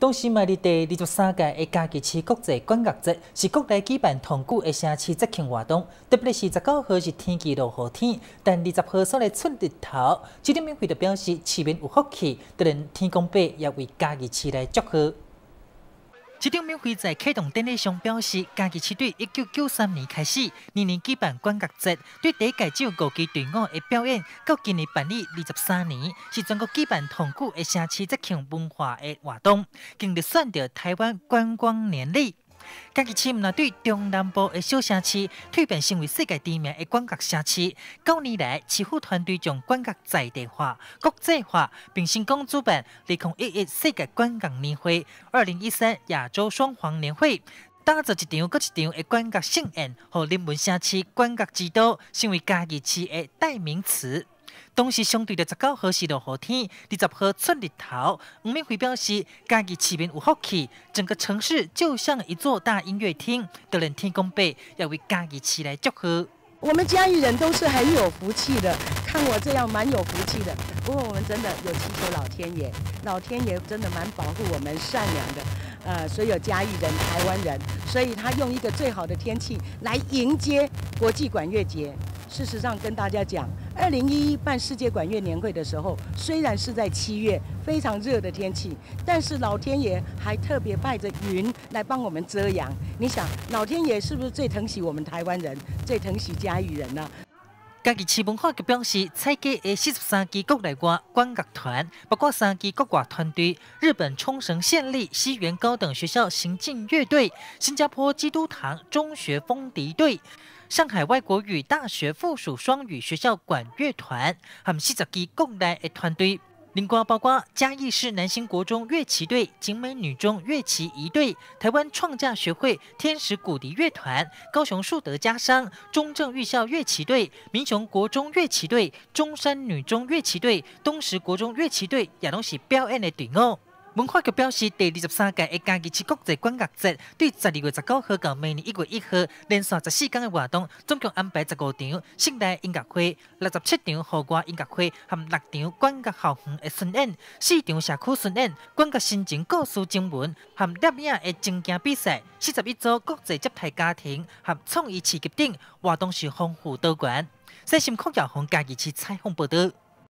同时，嘛里第二十三届的家节市国际观月节，是国内举办同久的城市节庆活动。特别是十九号是天气落雨天，但二十号所来出日头，即点免费的表示市民有福气，对人天公伯也为家节市来祝贺。这张免费在启动典礼上表示，家己七队一九九三年开始年年举办关格节，对第一届就五支队伍的表演，到今年办理二十三年，是全国举办同古的城市节庆文化的活动，更日选择台湾观光年历。嘉义市啦，对中南部的小城市蜕变成为世界知名诶观光城市。九年来，市府团队将观光在地化、国际化，并成功主办二空一一世界观光年会、二零一三亚洲双黄年会，打造一场搁一场诶观光盛宴，互人文城市观光之都成为嘉义市诶代名词。东西相对的十九号是落好天，二十号出日头。吴明辉表示，家己市民有福气，整个城市就像一座大音乐厅，都人天公伯要为家己市来祝贺。我们嘉义人都是很有福气的，看我这样蛮有福气的。不过我们真的有祈求老天爷，老天爷真的蛮保护我们善良的，呃，所有嘉义人、台湾人，所以他用一个最好的天气来迎接国际管乐节。事实上，跟大家讲，二零一一办世界管乐年会的时候，虽然是在七月非常热的天气，但是老天爷还特别派着云来帮我们遮阳。你想，老天爷是不是最疼惜我们台湾人，最疼惜嘉义人呢？家己市文化局表示，参加的四十三支国内外管乐团，包括三支国外团队，日本冲绳县立西园高等学校行进乐队、新加坡基督堂中学风笛队、上海外国语大学附属双语学校管乐团，含四十支国内的团队。林瓜包瓜，嘉义市南星国中乐器队、景美女中乐器一队、台湾创价学会天使古笛乐团、高雄树德家商中正预校乐器队、民雄国中乐器队、中山女中乐器队、东石国中乐器队、亚东喜表演的队伍。文化局表示，第二十三届宜家义气国际管乐节对十二月十九号到明年一月一号，连续十四天的活动，总共安排十五场室内音乐会、六十七场户外音乐会和六场管乐校园的巡演、四场社区巡演、管乐心情故事征文和摄影的精件比赛、四十一组国际接待家庭和创意市集等，活动是丰富多元。西心康调红家意气彩访报道。